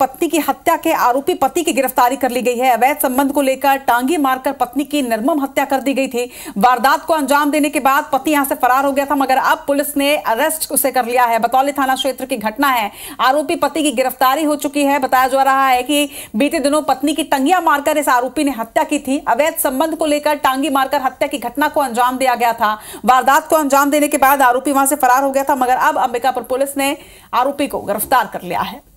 पत्नी की हत्या के आरोपी पति की गिरफ्तारी कर ली गई है अवैध संबंध को लेकर टांगी मारकर पत्नी की निर्मम हत्या कर दी गई थी वारदात को अंजाम देने के बाद पति यहां से फरार हो गया था मगर अब पुलिस ने अरेस्ट उसे कर लिया है बतौली थाना क्षेत्र की घटना है आरोपी पति की गिरफ्तारी हो चुकी है बताया जा रहा है कि बीते दिनों पत्नी की टंगिया मारकर इस आरोपी ने हत्या की थी अवैध संबंध को लेकर टांगी मारकर हत्या की घटना को अंजाम दिया गया था वारदात को अंजाम देने के बाद आरोपी वहां से फरार हो गया था मगर अब अंबिकापुर पुलिस ने आरोपी को गिरफ्तार कर लिया है